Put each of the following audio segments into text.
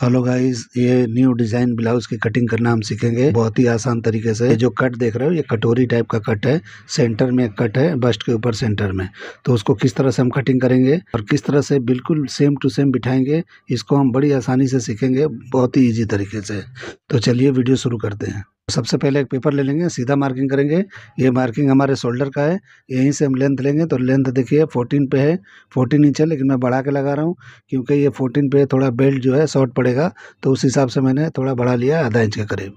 hello guys ये new design blouse की cutting करना हम सीखेंगे बहुत ही आसान तरीके से जो कट देख रहे हो ये कटोरी टाइप का कट है सेंटर में कट है बस्ट के ऊपर सेंटर में तो उसको किस तरह से हम कटिंग करेंगे और किस तरह से बिल्कुल सेम टू सेम बिठाएंगे इसको हम बड़ी आसानी से सीखेंगे बहुत ही ईजी तरीके से तो चलिए वीडियो शुरू करते हैं तो सबसे पहले एक पेपर ले लेंगे सीधा मार्किंग करेंगे ये मार्किंग हमारे शोल्डर का है यहीं से हम लेंथ लेंगे तो लेंथ देखिए फोर्टीन पे है 14 इंच है लेकिन मैं बढ़ा के लगा रहा हूँ क्योंकि ये फोर्टीन पे थोड़ा बेल्ट जो है शॉर्ट पड़ेगा तो उस हिसाब से मैंने थोड़ा बढ़ा लिया आधा इंच के करीब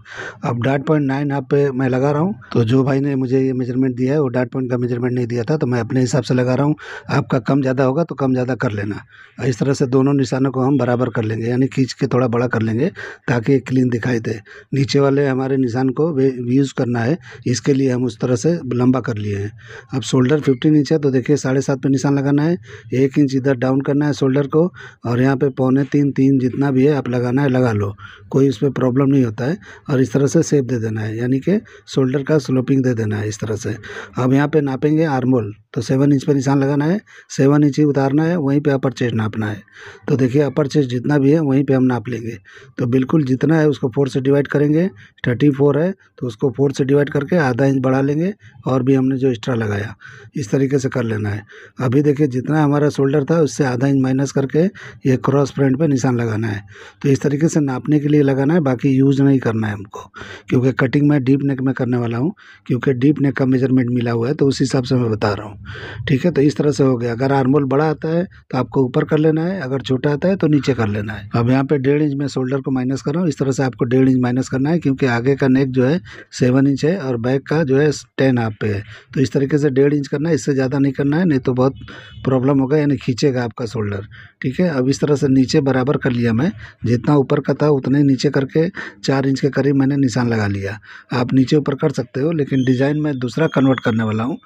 अब डाट पॉइंट नाइन हाफ पे मैं लगा रहा हूँ तो जो भाई ने मुझे ये मेजरमेंट दिया है वो डाट पॉइंट का मेजरमेंट नहीं दिया था तो मैं अपने हिसाब से लगा रहा हूँ आपका कम ज़्यादा होगा तो कम ज़्यादा कर लेना इस तरह से दोनों निशानों को हम बराबर कर लेंगे यानी खींच के थोड़ा बड़ा कर लेंगे ताकि क्लीन दिखाई दे नीचे वाले हमारे निशान निशान को यूज़ करना है इसके लिए हम उस तरह से लंबा कर लिए हैं अब शोल्डर फिफ्टीन इंच है तो देखिए साढ़े सात पर निशान लगाना है एक इंच इधर डाउन करना है शोल्डर को और यहाँ पे पौने तीन तीन जितना भी है आप लगाना है लगा लो कोई उस पर प्रॉब्लम नहीं होता है और इस तरह से सेप दे देना है यानी कि शोल्डर का स्लोपिंग दे देना है इस तरह से अब यहाँ पर नापेंगे आर्मोल तो सेवन इंच पर निशान लगाना है सेवन इंच ही उतारना है वहीं पर अपर चेस्ट नापना है तो देखिए अपर चेस्ट जितना भी है वहीं पर हम नाप लेंगे तो बिल्कुल जितना है उसको फोर से डिवाइड करेंगे थर्टी फोर है तो उसको फोर से डिवाइड करके आधा इंच बढ़ा लेंगे और भी हमने जो एक्स्ट्रा लगाया इस तरीके से कर लेना है अभी देखिए जितना हमारा शोल्डर था उससे आधा इंच माइनस करके ये क्रॉस फ्रंट पे निशान लगाना है तो इस तरीके से नापने के लिए लगाना है बाकी यूज़ नहीं करना है हमको क्योंकि कटिंग मैं डीप नेक में करने वाला हूँ क्योंकि डीप नेक का मेजरमेंट मिला हुआ है तो उस हिसाब से मैं बता रहा हूँ ठीक है तो इस तरह से हो गया अगर आर्मोल बड़ा आता है तो आपको ऊपर कर लेना है अगर छोटा आता है तो नीचे कर लेना है अब यहाँ पे डेढ़ इंच में शोल्डर को माइनस कर रहा हूँ इस तरह से आपको डेढ़ इंच माइनस करना है क्योंकि आगे का नेक जो है सेवन इंच है और बैक का जो है टेन हाफ पे है तो इस तरीके से डेढ़ इंच करना है इससे ज़्यादा नहीं करना है नहीं तो बहुत प्रॉब्लम होगा यानी खींचेगा आपका शोल्डर ठीक है अब इस तरह से नीचे बराबर कर लिया मैं जितना ऊपर का था उतने नीचे करके चार इंच के करीब मैंने निशान लगा लिया आप नीचे ऊपर कर सकते हो लेकिन डिज़ाइन मैं दूसरा कन्वर्ट करने वाला हूँ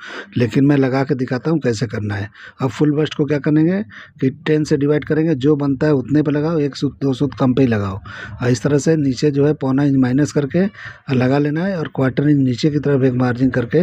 लेकिन मैं लगा के दिखाता हूँ कैसे करना है अब फुल बस्ट को क्या करेंगे कि टेन से डिवाइड करेंगे जो बनता है उतने पर लगाओ एक सूत दो सूत कम पे ही लगाओ और इस तरह से नीचे जो है पौना इंच माइनस करके लगा लेना है और क्वार्टर इंच नीचे की तरफ एक मार्जिन करके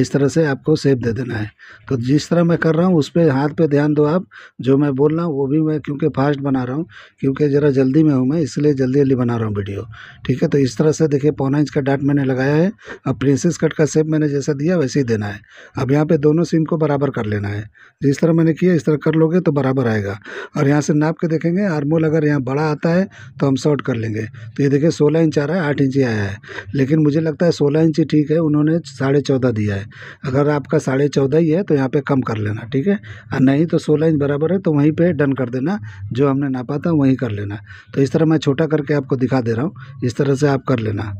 इस तरह से आपको सेप दे देना है तो जिस तरह मैं कर रहा हूँ उस पर हाथ पे ध्यान दो आप जो मैं बोल रहा हूँ वो भी मैं क्योंकि फास्ट बना रहा हूँ क्योंकि ज़रा जल्दी में हूँ मैं इसलिए जल्दी जल्दी बना रहा हूँ वीडियो ठीक है तो इस तरह से देखिए पौना इंच का डाट मैंने लगाया है अब प्रिंसेस कट का सेप मैंने जैसा दिया वैसे ही देना है अब यहाँ पर दोनों सीम को बराबर कर लेना है जिस तरह मैंने किया इस तरह कर लोगे तो बराबर आएगा और यहाँ से नाप के देखेंगे आर्मोल अगर यहाँ बड़ा आता है तो हम शॉर्ट कर लेंगे तो ये देखिए सोलह इंच आ रहा है आठ इंच ही आया है लेकिन मुझे लगता है सोलह इंची ठीक है उन्होंने साढ़े चौदह दिया है अगर आपका साढ़े चौदह ही है तो यहाँ पे कम कर लेना ठीक है और नहीं तो सोलह इंच बराबर है तो वहीं पे डन कर देना जो हमने नापा था वहीं कर लेना तो इस तरह मैं छोटा करके आपको दिखा दे रहा हूँ इस तरह से आप कर लेना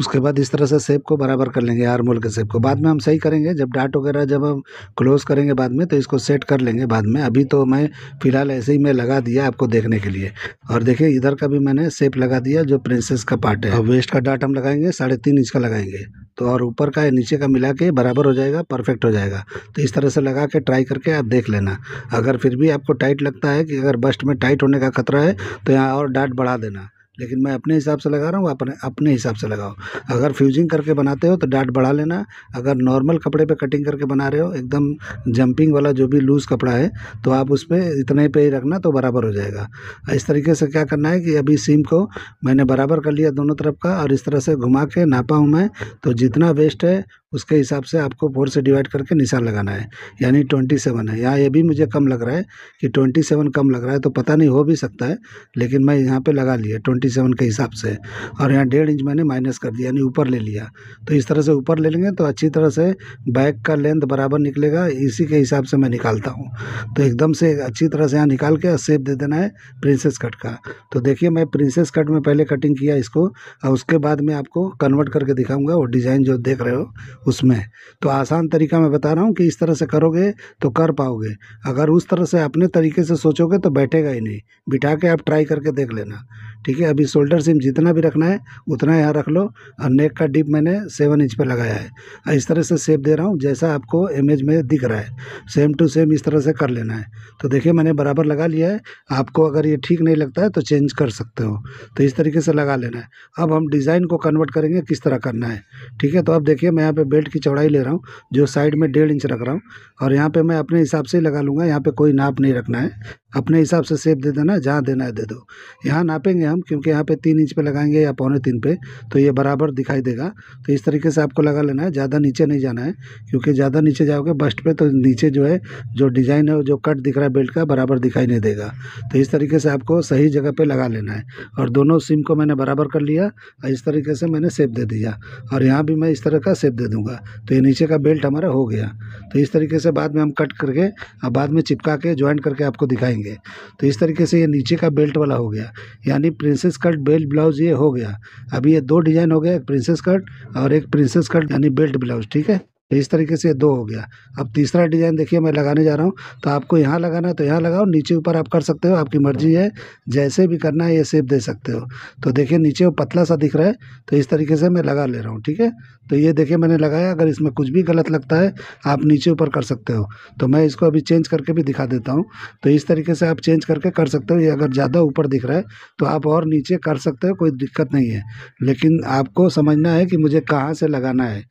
उसके बाद इस तरह से सेप को बराबर कर लेंगे हर मोल के सेब को बाद में हम सही करेंगे जब डाट वगैरह जब हम क्लोज़ करेंगे बाद में तो इसको सेट कर लेंगे बाद में अभी तो मैं फ़िलहाल ऐसे ही मैं लगा दिया आपको देखने के लिए और देखिए इधर का भी मैंने सेप लगा दिया जो प्रिंसेस का पार्ट है और वेस्ट का डाट हम लगाएंगे साढ़े तीन इंच का लगाएंगे तो और ऊपर का नीचे का मिला के बराबर हो जाएगा परफेक्ट हो जाएगा तो इस तरह से लगा के ट्राई करके आप देख लेना अगर फिर भी आपको टाइट लगता है कि अगर बस्ट में टाइट होने का खतरा है तो यहाँ और डाट बढ़ा देना लेकिन मैं अपने हिसाब से लगा रहा हूँ अपने अपने हिसाब से लगाओ अगर फ्यूजिंग करके बनाते हो तो डाट बढ़ा लेना अगर नॉर्मल कपड़े पे कटिंग करके बना रहे हो एकदम जंपिंग वाला जो भी लूज़ कपड़ा है तो आप उस पर इतने पे ही रखना तो बराबर हो जाएगा इस तरीके से क्या करना है कि अभी सीम को मैंने बराबर कर लिया दोनों तरफ का और इस तरह से घुमा के नापा हूँ मैं तो जितना वेस्ट है उसके हिसाब से आपको फोर से डिवाइड करके निशान लगाना है यानी ट्वेंटी सेवन है यहाँ ये भी मुझे कम लग रहा है कि ट्वेंटी सेवन कम लग रहा है तो पता नहीं हो भी सकता है लेकिन मैं यहाँ पे लगा लिया ट्वेंटी सेवन के हिसाब से और यहाँ डेढ़ इंच मैंने माइनस कर दिया यानी ऊपर ले लिया तो इस तरह से ऊपर ले लेंगे तो अच्छी तरह से बैग का लेंथ बराबर निकलेगा इसी के हिसाब से मैं निकालता हूँ तो एकदम से अच्छी तरह से यहाँ निकाल के सेप दे देना है प्रिंसेस कट का तो देखिए मैं प्रिंसेस कट में पहले कटिंग किया इसको और उसके बाद मैं आपको कन्वर्ट करके दिखाऊँगा वो डिज़ाइन जो देख रहे हो उसमें तो आसान तरीका मैं बता रहा हूँ कि इस तरह से करोगे तो कर पाओगे अगर उस तरह से अपने तरीके से सोचोगे तो बैठेगा ही नहीं बिठा के आप ट्राई करके देख लेना ठीक है अभी शोल्डर सिम जितना भी रखना है उतना यहाँ रख लो और नेक का डिप मैंने सेवन इंच पर लगाया है इस तरह से सेप दे रहा हूँ जैसा आपको इमेज में दिख रहा है सेम टू सेम इस तरह से कर लेना है तो देखिए मैंने बराबर लगा लिया है आपको अगर ये ठीक नहीं लगता है तो चेंज कर सकते हो तो इस तरीके से लगा लेना है अब हम डिज़ाइन को कन्वर्ट करेंगे किस तरह करना है ठीक है तो अब देखिए मैं यहाँ पे बेल्ट की चौड़ाई ले रहा हूँ जो साइड में डेढ़ इंच रख रहा हूँ और यहाँ पे मैं अपने हिसाब से लगा लूँगा यहाँ पे कोई नाप नहीं रखना है अपने हिसाब से सेप दे देना जहाँ देना है दे दो यहाँ नापेंगे हम क्योंकि यहाँ पे तीन इंच पे लगाएंगे या पौने तीन पे तो ये बराबर दिखाई देगा तो इस तरीके से आपको लगा लेना है ज़्यादा नीचे नहीं जाना है क्योंकि ज़्यादा नीचे जाओगे बस्ट पे तो नीचे जो है जो डिज़ाइन है जो कट दिख रहा है बेल्ट का बराबर दिखाई नहीं देगा तो इस तरीके से आपको सही जगह पर लगा लेना है और दोनों सिम को मैंने बराबर कर लिया और इस तरीके से मैंने सेप दे दिया और यहाँ भी मैं इस तरह का सेप दे दूँगा तो ये नीचे का बेल्ट हमारा हो गया तो इस तरीके से बाद में हम कट करके और बाद में चिपका के ज्वाइंट करके आपको दिखाएंगे देंगे तो इस तरीके से ये नीचे का बेल्ट वाला हो गया यानी प्रिंसेस कट बेल्ट ब्लाउज ये हो गया अभी ये दो डिज़ाइन हो गया एक प्रिंसेस कट और एक प्रिंसेस कट यानी बेल्ट ब्लाउज ठीक है तो इस तरीके से दो हो गया अब तीसरा डिजाइन देखिए मैं लगाने जा रहा हूँ तो आपको यहाँ लगाना है तो यहाँ लगाओ नीचे ऊपर आप कर सकते हो आपकी मर्जी है जैसे भी करना है ये सेप दे सकते हो तो देखिए नीचे वो पतला सा दिख रहा है तो इस तरीके से मैं लगा ले रहा हूँ ठीक है तो ये देखिए मैंने लगाया अगर इसमें कुछ भी गलत लगता है आप नीचे ऊपर कर सकते हो तो मैं इसको अभी चेंज करके भी दिखा देता हूँ तो इस तरीके से आप चेंज करके कर सकते हो ये अगर ज़्यादा ऊपर दिख रहा है तो आप और नीचे कर सकते हो कोई दिक्कत नहीं है लेकिन आपको समझना है कि मुझे कहाँ से लगाना है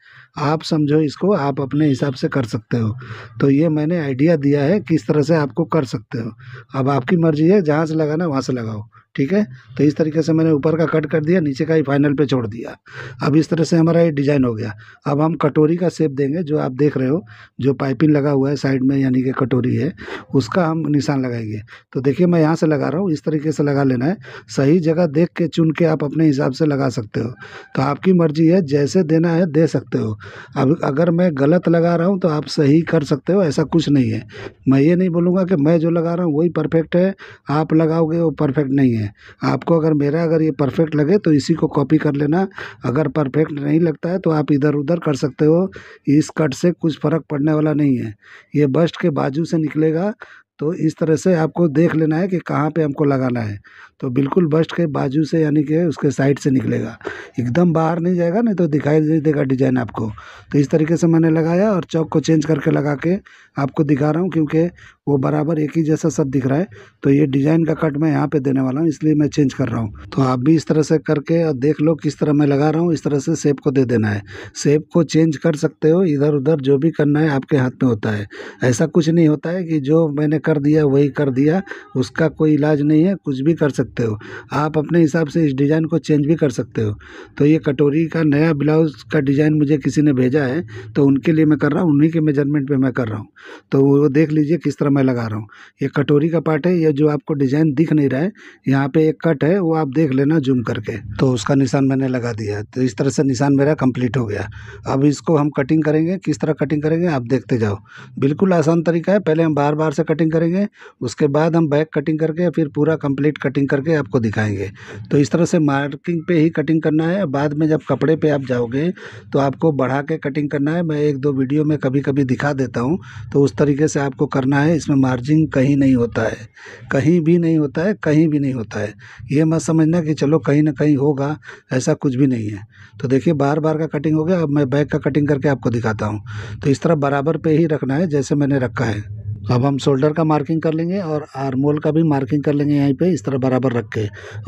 आप समझो इसको आप अपने हिसाब से कर सकते हो तो ये मैंने आइडिया दिया है किस तरह से आपको कर सकते हो अब आपकी मर्ज़ी है जहाँ से लगाना है वहाँ से लगाओ ठीक है तो इस तरीके से मैंने ऊपर का कट कर दिया नीचे का ही फाइनल पे छोड़ दिया अब इस तरह से हमारा ये डिज़ाइन हो गया अब हम कटोरी का शेप देंगे जो आप देख रहे हो जो पाइपिंग लगा हुआ है साइड में यानी कि कटोरी है उसका हम निशान लगाएंगे तो देखिए मैं यहाँ से लगा रहा हूँ इस तरीके से लगा लेना है सही जगह देख के चुन के आप अपने हिसाब से लगा सकते हो तो आपकी मर्जी है जैसे देना है दे सकते हो अब अगर मैं गलत लगा रहा हूँ तो आप सही कर सकते हो ऐसा कुछ नहीं है मैं ये नहीं बोलूँगा कि मैं जो लगा रहा हूँ वही परफेक्ट है आप लगाओगे वो परफेक्ट नहीं है आपको अगर मेरा अगर ये परफेक्ट लगे तो इसी को कॉपी कर लेना अगर परफेक्ट नहीं लगता है तो आप इधर उधर कर सकते हो इस कट से कुछ फ़र्क पड़ने वाला नहीं है ये बस्ट के बाजू से निकलेगा तो इस तरह से आपको देख लेना है कि कहाँ पे हमको लगाना है तो बिल्कुल बस्ट के बाजू से यानी कि उसके साइड से निकलेगा एकदम बाहर नहीं जाएगा नहीं तो दिखाई नहीं देगा डिजाइन आपको तो इस तरीके से मैंने लगाया और चौक को चेंज करके लगा के आपको दिखा रहा हूँ क्योंकि वो बराबर एक ही जैसा सब दिख रहा है तो ये डिज़ाइन का कट मैं यहाँ पे देने वाला हूँ इसलिए मैं चेंज कर रहा हूँ तो आप भी इस तरह से करके और देख लो किस तरह मैं लगा रहा हूँ इस तरह से सेप को दे देना है सेप को चेंज कर सकते हो इधर उधर जो भी करना है आपके हाथ में होता है ऐसा कुछ नहीं होता है कि जो मैंने कर दिया वही कर दिया उसका कोई इलाज नहीं है कुछ भी कर सकते हो आप अपने हिसाब से इस डिज़ाइन को चेंज भी कर सकते हो तो ये कटोरी का नया ब्लाउज़ का डिज़ाइन मुझे किसी ने भेजा है तो उनके लिए मैं कर रहा हूँ उन्हीं के मेजरमेंट पर मैं कर रहा हूँ तो वो देख लीजिए किस तरह मैं लगा रहा हूँ ये कटोरी का पार्ट है ये जो आपको डिज़ाइन दिख नहीं रहा है यहाँ पे एक कट है वो आप देख लेना जूम करके तो उसका निशान मैंने लगा दिया है तो इस तरह से निशान मेरा कंप्लीट हो गया अब इसको हम कटिंग करेंगे किस तरह कटिंग करेंगे आप देखते जाओ बिल्कुल आसान तरीका है पहले हम बार बार से कटिंग करेंगे उसके बाद हम बैक कटिंग करके फिर पूरा कंप्लीट कटिंग करके आपको दिखाएंगे तो इस तरह से मार्किंग पे ही कटिंग करना है बाद में जब कपड़े पे आप जाओगे तो आपको बढ़ा के कटिंग करना है मैं एक दो वीडियो में कभी कभी दिखा देता हूँ तो उस तरीके से आपको करना है इसमें मार्जिन कहीं नहीं होता है कहीं भी नहीं होता है कहीं भी नहीं होता है ये मत समझना कि चलो कहीं ना कहीं होगा ऐसा कुछ भी नहीं है तो देखिए बार बार का कटिंग हो गया अब मैं बैक का कटिंग करके आपको दिखाता हूँ तो इस तरह बराबर पे ही रखना है जैसे मैंने रखा है अब हम शोल्डर का मार्किंग कर लेंगे और आर्मोल का भी मार्किंग कर लेंगे यहीं पे इस तरह बराबर रख के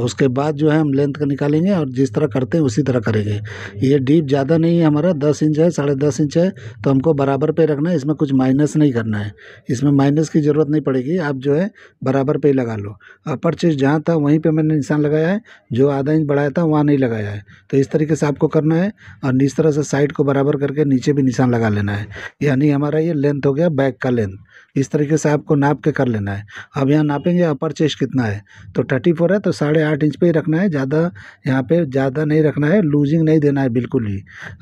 उसके बाद जो है हम लेंथ का निकालेंगे और जिस तरह करते हैं उसी तरह करेंगे ये डीप ज़्यादा नहीं है हमारा दस इंच है साढ़े दस इंच है तो हमको बराबर पे रखना है इसमें कुछ माइनस नहीं करना है इसमें माइनस की ज़रूरत नहीं पड़ेगी आप जो है बराबर पे लगा लो अपर चीज जहाँ था वहीं पर मैंने निशान लगाया है जो आधा इंच बढ़ाया था वहाँ नहीं लगाया है तो इस तरीके से आपको करना है और इस तरह से साइड को बराबर करके नीचे भी निशान लगा लेना है यानी हमारा ये लेंथ हो गया बैक का लेंथ इस तरीके से आपको नाप के कर लेना है अब यहाँ नापेंगे अपर चेस्ट कितना है तो थर्टी फोर है तो साढ़े आठ इंच पे ही रखना है ज़्यादा यहाँ पे ज़्यादा नहीं रखना है लूजिंग नहीं देना है बिल्कुल ही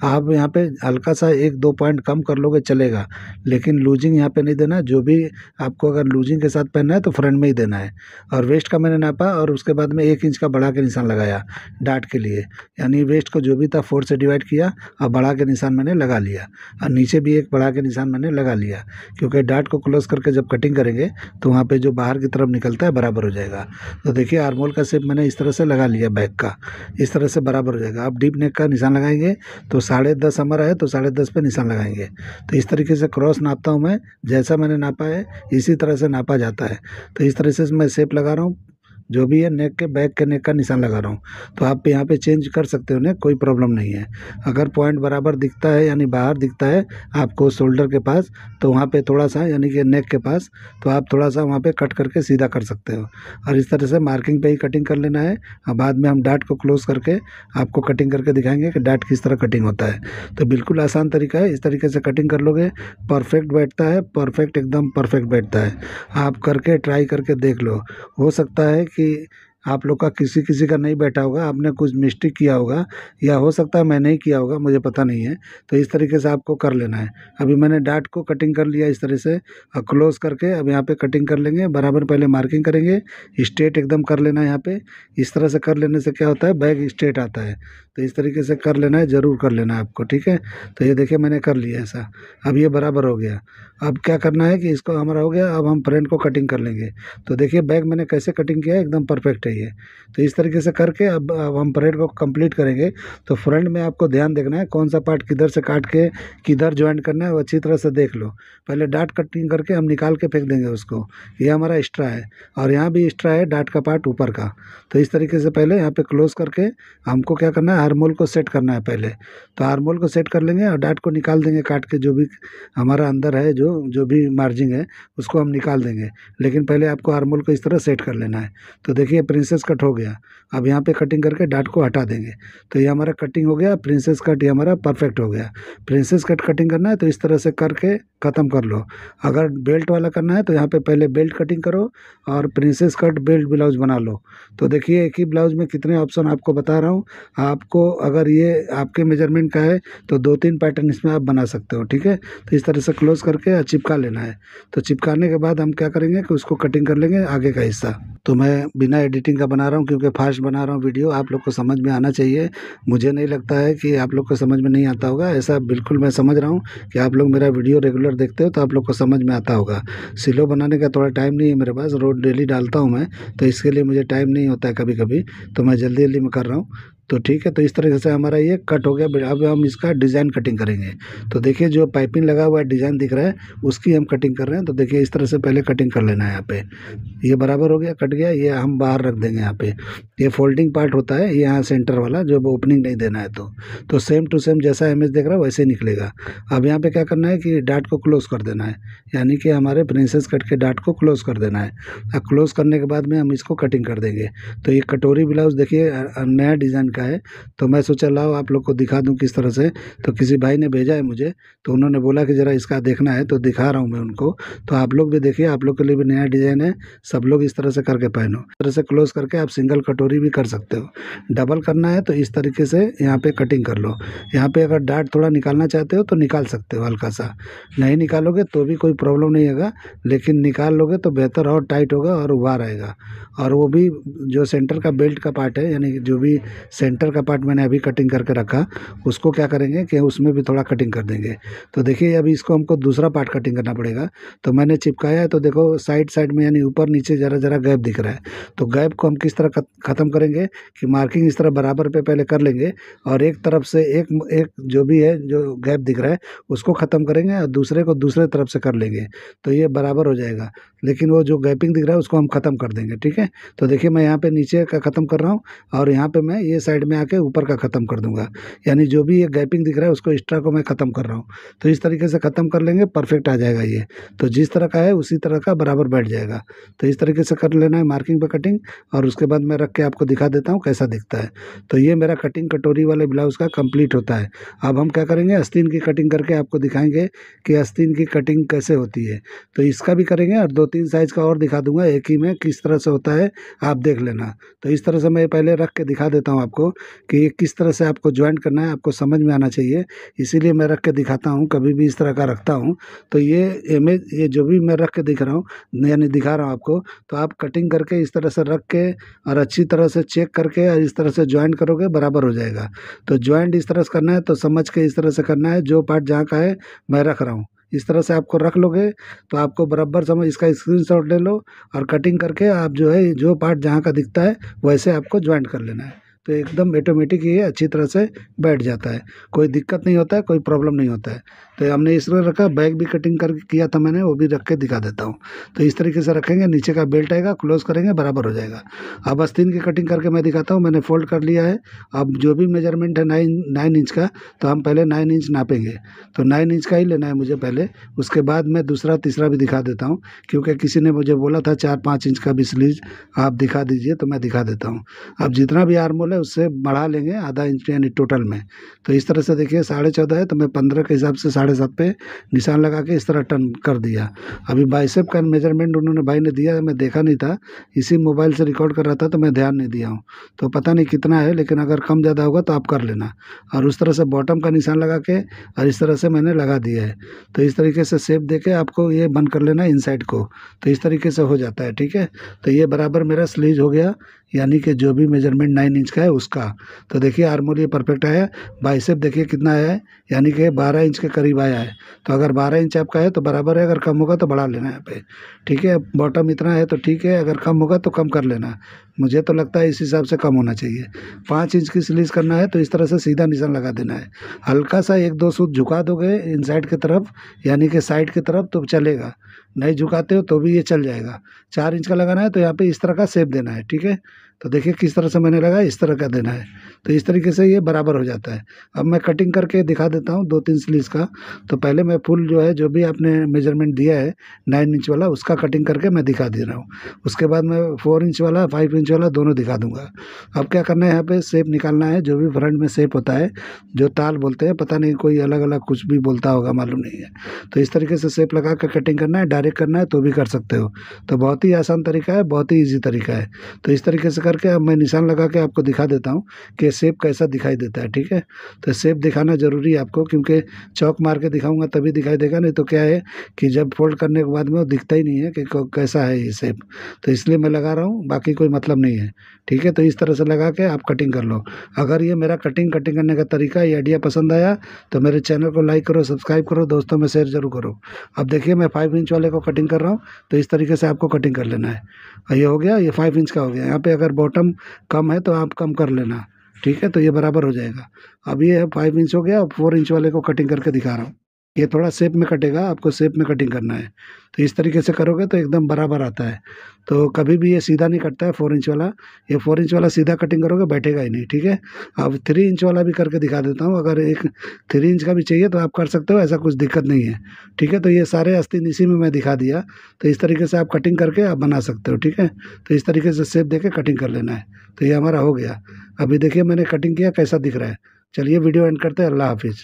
आप यहाँ पे हल्का सा एक दो पॉइंट कम कर लोगे चलेगा लेकिन लूजिंग यहाँ पर नहीं देना है जो भी आपको अगर लूजिंग के साथ पहनना है तो फ्रंट में ही देना है और वेस्ट का मैंने नापा और उसके बाद में एक इंच का बढ़ा के निशान लगाया डाट के लिए यानी वेस्ट को जो भी था फोर से डिवाइड किया और बढ़ा के निशान मैंने लगा लिया और नीचे भी एक बढ़ा के निशान मैंने लगा लिया क्योंकि डाट को क्लोज करके जब कटिंग करेंगे तो वहाँ पे जो बाहर की तरफ निकलता है बराबर हो जाएगा तो देखिए आर्मोल का सेप मैंने इस तरह से लगा लिया बैक का इस तरह से बराबर हो जाएगा आप डीप नेक का निशान लगाएंगे तो साढ़े दस हमारा है तो साढ़े दस पर निशान लगाएंगे तो इस तरीके से क्रॉस नापता हूँ मैं जैसा मैंने नापा है इसी तरह से नापा जाता है तो इस तरह से मैं सेप लगा रहा हूँ जो भी है नेक के बैक के नेक का निशान लगा रहा हूँ तो आप यहाँ पे चेंज कर सकते हो नेक कोई प्रॉब्लम नहीं है अगर पॉइंट बराबर दिखता है यानी बाहर दिखता है आपको शोल्डर के पास तो वहाँ पे थोड़ा सा यानी कि नेक के पास तो आप थोड़ा सा वहाँ पे कट करके सीधा कर सकते हो और इस तरह से मार्किंग पे ही कटिंग कर लेना है और बाद में हम डाट को क्लोज करके आपको कटिंग करके दिखाएंगे कि डाट किस तरह कटिंग होता है तो बिल्कुल आसान तरीका है इस तरीके से कटिंग कर लोगे परफेक्ट बैठता है परफेक्ट एकदम परफेक्ट बैठता है आप करके ट्राई करके देख लो हो सकता है कि के आप लोग का किसी किसी का नहीं बैठा होगा आपने कुछ मिस्टेक किया होगा या हो सकता है मैंने ही किया होगा मुझे पता नहीं है तो इस तरीके से आपको कर लेना है अभी मैंने डाट को कटिंग कर लिया इस तरह से और क्लोज करके अब यहाँ पे कटिंग कर लेंगे बराबर पहले मार्किंग करेंगे स्ट्रेट एकदम कर लेना है यहाँ पर इस तरह से कर लेने से क्या होता है बैग स्ट्रेट आता है तो इस तरीके से कर लेना है ज़रूर कर लेना है आपको ठीक है तो ये देखिए मैंने कर लिया ऐसा अब ये बराबर हो गया अब क्या करना है कि इसको हमारा हो गया अब हम फ्रंट को कटिंग कर लेंगे तो देखिए बैग मैंने कैसे कटिंग किया है एकदम परफेक्ट ही है तो इस तरीके से करके अब अब हम परेड को कंप्लीट करेंगे तो फ्रंट में आपको ध्यान देखना है कौन सा पार्ट किधर से काट के किधर ज्वाइंट करना है वो अच्छी तरह से देख लो पहले डाट कटिंग करके हम निकाल के फेंक देंगे उसको ये हमारा एक्स्ट्रा है और यहाँ भी एक्स्ट्रा है डाट का पार्ट ऊपर का तो इस तरीके से पहले यहाँ पर क्लोज करके हमको क्या करना है हारमोल को सेट करना है पहले तो हारमोल को सेट कर लेंगे और डाट को निकाल देंगे काट के जो भी हमारा अंदर है जो जो भी मार्जिंग है उसको हम निकाल देंगे लेकिन पहले आपको हारमोल को इस तरह सेट कर लेना है तो देखिए प्रिंस प्रिंसेस कट हो गया अब यहाँ पे कटिंग करके डाट को हटा देंगे तो ये हमारा कटिंग हो गया प्रिंसेस कट ये हमारा परफेक्ट हो गया प्रिंसेस कट कटिंग करना है तो इस तरह से करके ख़त्म कर लो अगर बेल्ट वाला करना है तो यहाँ पे पहले बेल्ट कटिंग करो और प्रिंसेस कट बेल्ट ब्लाउज बना लो तो देखिए एक ही ब्लाउज में कितने ऑप्शन आपको बता रहा हूँ आपको अगर ये आपके मेजरमेंट का है तो दो तीन पैटर्न इसमें आप बना सकते हो ठीक है तो इस तरह से क्लोज करके चिपका लेना है तो चिपकाने के बाद हम क्या करेंगे कि उसको कटिंग कर लेंगे आगे का हिस्सा तो मैं बिना एडिटिंग एडिटिंग का बना रहा हूँ क्योंकि फास्ट बना रहा हूँ वीडियो आप लोग को समझ में आना चाहिए मुझे नहीं लगता है कि आप लोग को समझ में नहीं आता होगा ऐसा बिल्कुल मैं समझ रहा हूँ कि आप लोग मेरा वीडियो रेगुलर देखते हो तो आप लोग को समझ में आता होगा सिलो बनाने का थोड़ा टाइम नहीं है मेरे पास रोड डेली डालता हूँ मैं तो इसके लिए मुझे टाइम नहीं होता है कभी कभी तो मैं जल्दी जल्दी में कर रहा हूँ तो ठीक है तो इस तरीके से हमारा ये कट हो गया अब हम इसका डिज़ाइन कटिंग करेंगे तो देखिए जो पाइपिंग लगा हुआ है डिज़ाइन दिख रहा है उसकी हम कटिंग कर रहे हैं तो देखिए इस तरह से पहले कटिंग कर लेना है यहाँ पे ये बराबर हो गया कट गया ये हम बाहर रख देंगे यहाँ पे ये फोल्डिंग पार्ट होता है ये यहाँ सेंटर वाला जो ओपनिंग नहीं देना है तो तो सेम टू सेम जैसा इमेज देख रहा है वैसे ही निकलेगा अब यहाँ पर क्या करना है कि डाट को क्लोज़ कर देना है यानी कि हमारे प्रिंसेस कट के डाट को क्लोज़ कर देना है और क्लोज़ करने के बाद में हम इसको कटिंग कर देंगे तो ये कटोरी ब्लाउज़ देखिए नया डिज़ाइन का है तो मैं सोचा लाओ आप लोग को दिखा दूँ किस तरह से तो किसी भाई ने भेजा है मुझे तो उन्होंने बोला कि ज़रा इसका देखना है तो दिखा रहा हूँ मैं उनको तो आप लोग भी देखिए आप लोग के लिए भी नया डिज़ाइन है सब लोग इस तरह से करके पहनो इस तरह से क्लोज करके आप सिंगल कटोरी भी कर सकते हो डबल करना है तो इस तरीके से यहाँ पर कटिंग कर लो यहाँ पर अगर डाट थोड़ा निकालना चाहते हो तो निकाल सकते हो हल्का सा नहीं निकालोगे तो भी कोई प्रॉब्लम नहीं होगा लेकिन निकाल लोगे तो बेहतर और टाइट होगा और उबा रहेगा और वो भी जो सेंटर का बेल्ट का पार्ट है यानी जो भी सेंटर सेंटर का पार्ट मैंने अभी कटिंग करके रखा उसको क्या करेंगे कि उसमें भी थोड़ा कटिंग कर देंगे तो देखिए अभी इसको हमको दूसरा पार्ट कटिंग करना पड़ेगा तो मैंने चिपकाया है तो देखो साइड साइड में यानी ऊपर नीचे ज़रा ज़रा गैप दिख रहा है तो गैप को हम किस तरह ख़त्म करेंगे कि मार्किंग इस तरह बराबर पर पहले कर लेंगे और एक तरफ से एक एक जो भी है जो गैप दिख रहा है उसको ख़त्म करेंगे और दूसरे को दूसरे तरफ से कर लेंगे तो ये बराबर हो जाएगा लेकिन वो जो गैपिंग दिख रहा है उसको हम ख़त्म कर देंगे ठीक है तो देखिए मैं यहाँ पे नीचे का ख़त्म कर रहा हूँ और यहाँ पे मैं ये साइड साइड में आके ऊपर का ख़त्म कर दूंगा यानी जो भी ये गैपिंग दिख रहा है उसको एक्स्ट्रा को मैं ख़त्म कर रहा हूँ तो इस तरीके से ख़त्म कर लेंगे परफेक्ट आ जाएगा ये तो जिस तरह का है उसी तरह का बराबर बैठ जाएगा तो इस तरीके से कर लेना है मार्किंग पर कटिंग और उसके बाद मैं रख के आपको दिखा देता हूँ कैसा दिखता है तो ये मेरा कटिंग कटोरी वाले ब्लाउज़ का कम्प्लीट होता है अब हम क्या करेंगे अस्तीन की कटिंग करके आपको दिखाएंगे कि अस्तीन की कटिंग कैसे होती है तो इसका भी करेंगे और दो तीन साइज़ का और दिखा दूंगा एक ही में किस तरह से होता है आप देख लेना तो इस तरह से मैं पहले रख के दिखा देता हूँ आपको कि ये किस तरह से आपको ज्वाइन करना है आपको समझ में आना चाहिए इसीलिए मैं रख के दिखाता हूँ कभी भी इस तरह का रखता हूँ तो ये इमेज ये जो भी मैं रख के दिख रहा हूँ यानी दिखा रहा हूँ आपको तो आप कटिंग करके इस तरह से रख के और अच्छी तरह से चेक करके और इस तरह से ज्वाइंट करोगे बराबर हो जाएगा तो ज्वाइंट इस तरह से करना है तो समझ के इस तरह से करना है जो पार्ट जहाँ का है मैं रख रहा हूँ इस तरह से आपको रख लोगे तो आपको बराबर समझ इसका स्क्रीनशॉट ले लो और कटिंग करके आप जो है जो पार्ट जहाँ का दिखता है वैसे आपको ज्वाइंट कर लेना है तो एकदम ऑटोमेटिक ये अच्छी तरह से बैठ जाता है कोई दिक्कत नहीं होता है कोई प्रॉब्लम नहीं होता है तो हमने इस तरह रखा बैग भी कटिंग कर किया था मैंने वो भी रख के दिखा देता हूँ तो इस तरीके से रखेंगे नीचे का बेल्ट आएगा क्लोज करेंगे बराबर हो जाएगा अब आस्तीन की कटिंग करके मैं दिखाता हूँ मैंने फोल्ड कर लिया है अब जो भी मेजरमेंट है नाइन नाइन इंच का तो हम पहले नाइन इंच नापेंगे तो नाइन इंच का ही लेना है मुझे पहले उसके बाद मैं दूसरा तीसरा भी दिखा देता हूँ क्योंकि किसी ने मुझे बोला था चार पाँच इंच का भी स्लीज आप दिखा दीजिए तो मैं दिखा देता हूँ अब जितना भी आर्मोल है उससे बढ़ा लेंगे आधा इंच यानी टोटल में तो इस तरह से देखिए साढ़े चौदह है तो मैं पंद्रह के हिसाब से साढ़े साढ़े सात पे निशान लगा के इस तरह टर्न कर दिया अभी बाइसेप का मेजरमेंट उन्होंने भाई ने दिया मैं देखा नहीं था इसी मोबाइल से रिकॉर्ड कर रहा था तो मैं ध्यान नहीं दिया हूँ तो पता नहीं कितना है लेकिन अगर कम ज़्यादा होगा तो आप कर लेना और उस तरह से बॉटम का निशान लगा के और इस तरह से मैंने लगा दिया है तो इस तरीके से सेप दे आपको ये बंद कर लेना इन इनसाइड को तो इस तरीके से हो जाता है ठीक है तो ये बराबर मेरा स्लीज हो गया यानी कि जो भी मेजरमेंट नाइन इंच का है उसका तो देखिए आर्मोल ये परफेक्ट आया बाइसेप देखिए कितना आया है यानी कि बारह इंच के करीब आया है तो अगर बारह इंच आपका है तो बराबर है अगर कम होगा तो बढ़ा लेना है पे ठीक है बॉटम इतना है तो ठीक है अगर कम होगा तो कम कर लेना मुझे तो लगता है इस हिसाब से कम होना चाहिए पाँच इंच की सिलीज करना है तो इस तरह से सीधा निशान लगा देना है हल्का सा एक दो सूत झुका दोगे इन साइड की तरफ यानी कि साइड की तरफ तो चलेगा नहीं झुकाते हो तो भी ये चल जाएगा चार इंच का लगाना है तो यहाँ पे इस तरह का सेप देना है ठीक है तो देखिए किस तरह से मैंने लगा इस तरह का देना है तो इस तरीके से ये बराबर हो जाता है अब मैं कटिंग करके दिखा देता हूँ दो तीन स्लीस का तो पहले मैं फुल जो है जो भी आपने मेजरमेंट दिया है नाइन इंच वाला उसका कटिंग करके मैं दिखा दे रहा हूँ उसके बाद मैं फोर इंच वाला फाइव इंच वाला दोनों दिखा दूँगा अब क्या करना है यहाँ पर सेप निकालना है जो भी फ्रंट में सेप होता है जो ताल बोलते हैं पता नहीं कोई अलग अलग कुछ भी बोलता होगा मालूम नहीं है तो इस तरीके से सेप लगा कर कटिंग करना है डायरेक्ट करना है तो भी कर सकते हो तो बहुत ही आसान तरीका है बहुत ही ईजी तरीका है तो इस तरीके से करके अब मैं निशान लगा के आपको दिखा देता हूँ कि सेप कैसा दिखाई देता है ठीक है तो सेप दिखाना ज़रूरी है आपको क्योंकि चौक मार के दिखाऊँगा तभी दिखाई देगा नहीं तो क्या है कि जब फोल्ड करने के बाद में वो दिखता ही नहीं है कि कैसा है ये सेप तो इसलिए मैं लगा रहा हूँ बाकी कोई मतलब नहीं है ठीक है तो इस तरह से लगा के आप कटिंग कर लो अगर ये मेरा कटिंग कटिंग करने का तरीका ये आइडिया पसंद आया तो मेरे चैनल को लाइक करो सब्सक्राइब करो दोस्तों में शेयर जरूर करो अब देखिए मैं फाइव इंच वाले को कटिंग कर रहा हूँ तो इस तरीके से आपको कटिंग कर लेना है ये हो गया ये फाइव इंच का हो गया यहाँ पे अगर बॉटम कम है तो आप कम कर लेना ठीक है तो ये बराबर हो जाएगा अब ये है फाइव इंच हो गया फोर इंच वाले को कटिंग करके दिखा रहा हूँ ये थोड़ा सेप में कटेगा आपको सेप में कटिंग करना है तो इस तरीके से करोगे तो एकदम बराबर आता है तो कभी भी ये सीधा नहीं कटता है फोर इंच वाला ये फोर इंच वाला सीधा कटिंग करोगे बैठेगा ही नहीं ठीक है अब थ्री इंच वाला भी करके दिखा देता हूँ अगर एक थ्री इंच का भी चाहिए तो आप कर सकते हो ऐसा कुछ दिक्कत नहीं है ठीक है तो ये सारे अस्थिन इसी में मैं दिखा दिया तो इस तरीके से आप कटिंग करके आप बना सकते हो ठीक है तो इस तरीके से सेप दे कटिंग कर लेना है तो ये हमारा हो गया अभी देखिए मैंने कटिंग किया कैसा दिख रहा है चलिए वीडियो एंड करते हैं अल्लाह हाफिज़